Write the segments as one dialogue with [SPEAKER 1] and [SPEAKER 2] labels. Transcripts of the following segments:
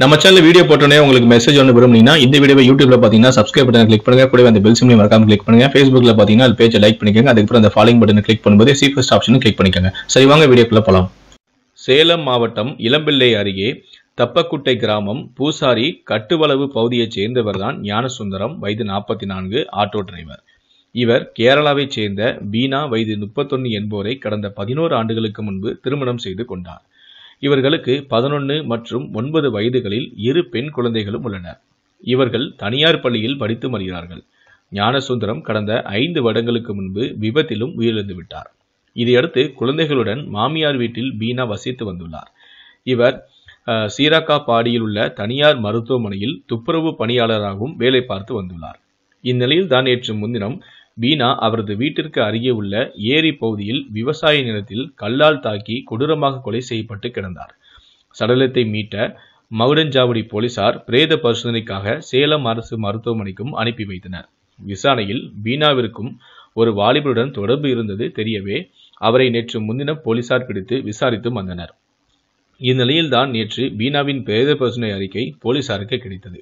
[SPEAKER 1] நம்ம channel video போட்டோன்னே உங்களுக்கு மெசேஜ் ஒன்று விரும்புனீங்கன்னா இந்த வீடியோ யூடியூப்ல பார்த்தீங்கன்னா சப்ஸ்கிரைப் பட்டன் கிளிக் பண்ணுங்க கூட அந்த பெல் சிம்லையும் மறக்காம கிளிக் பண்ணுங்க ஃபேஸ்புக்ல பார்த்தீங்கன்னா அது பேஜை லைக் பண்ணிக்கோங்க அதுக்கப்புறம் அந்த ஃபாலோயிங் பட்டன் கிளிக் பண்ணும்போது சி ஃபர்ஸ்ட் ஆப்ஷன் கிளிக் பண்ணிக்கோங்க சரி வாங்க வீடியோக்குள்ள போகலாம் சேலம் மாவட்டம் இளம்பிள்ளை அருகே தப்பக்குட்டை கிராமம் பூசாரி கட்டுவளவு பகுதியைச் சேர்ந்தவர் தான் ஞானசுந்தரம் வயது நாற்பத்தி நான்கு ஆட்டோ டிரைவர் இவர் கேரளாவைச் சேர்ந்த பீனா வயது முப்பத்தொன்னு என்போரை கடந்த பதினோரு ஆண்டுகளுக்கு முன்பு திருமணம் செய்து கொண்டார் இவர்களுக்கு பதினொன்று மற்றும் ஒன்பது வயதுகளில் இரு பெண் குழந்தைகளும் உள்ளனர் இவர்கள் தனியார் பள்ளியில் படித்து வருகிறார்கள் ஞானசுந்தரம் கடந்த ஐந்து வருடங்களுக்கு முன்பு விபத்திலும் உயிரிழந்து விட்டார் இதையடுத்து குழந்தைகளுடன் மாமியார் வீட்டில் பீனா வசித்து வந்துள்ளார் இவர் சீராக்கா பாடியில் உள்ள தனியார் மருத்துவமனையில் துப்புரவு பணியாளராகவும் வேலை பார்த்து வந்துள்ளார் இந்நிலையில் தான் நேற்று முன்தினம் பீனா அவரது வீட்டிற்கு அருகே உள்ள ஏரி பகுதியில் விவசாய நிலத்தில் கல்லால் தாக்கி கொடூரமாக கொலை செய்யப்பட்டு கிடந்தார் சடலத்தை மீட்ட மவுடஞ்சாவடி போலீசார் பிரேத பரிசோதனைக்காக சேலம் அரசு மருத்துவமனைக்கும் அனுப்பி வைத்தனர் விசாரணையில் பீனாவிற்கும் ஒரு வாலிபருடன் தொடர்பு இருந்தது தெரியவே அவரை நேற்று முன்தினம் போலீசார் பிடித்து விசாரித்து வந்தனர் இந்நிலையில்தான் நேற்று பீனாவின் பிரேத பரிசோதனை அறிக்கை போலீசாருக்கு கிடைத்தது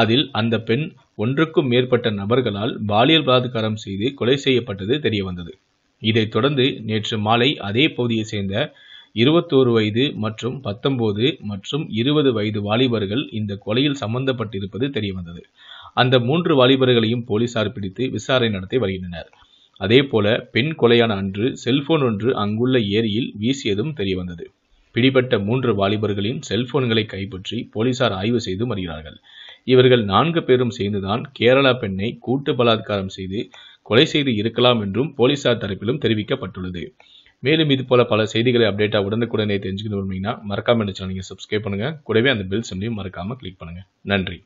[SPEAKER 1] அதில் அந்த பெண் ஒன்றுக்கும் மேற்பட்ட நபர்களால் பாலியல் பலாத்காரம் செய்து கொலை செய்யப்பட்டது தெரியவந்தது இதைத் தொடர்ந்து நேற்று மாலை அதே பகுதியைச் சேர்ந்த இருபத்தோரு வயது மற்றும் பத்தொன்பது மற்றும் இருபது வயது வாலிபர்கள் இந்த கொலையில் சம்பந்தப்பட்டிருப்பது தெரியவந்தது அந்த மூன்று வாலிபர்களையும் போலீசார் பிடித்து விசாரணை நடத்தி வருகின்றனர் அதேபோல பெண் கொலையான அன்று செல்போன் ஒன்று அங்குள்ள ஏரியில் வீசியதும் தெரியவந்தது பிடிபட்ட மூன்று வாலிபர்களின் செல்போன்களை கைப்பற்றி போலீசார் ஆய்வு செய்து வருகிறார்கள் இவர்கள் நான்கு பேரும் சேர்ந்துதான் கேரளா பெண்ணை கூட்டு பலாத்காரம் செய்து கொலை செய்து இருக்கலாம் என்றும் போலீசார் தரப்பிலும் தெரிவிக்கப்பட்டுள்ளது மேலும் இது போல பல செய்திகளை அப்டேட்டாக உடனுக்குடனே தெரிஞ்சுக்கணும் அப்படின்னா மறக்காம இந்த சேனல் சப்ஸ்கிரைப் பண்ணுங்க கூடவே அந்த பெல் சிம்லையும் மறக்காம கிளிக் பண்ணுங்க நன்றி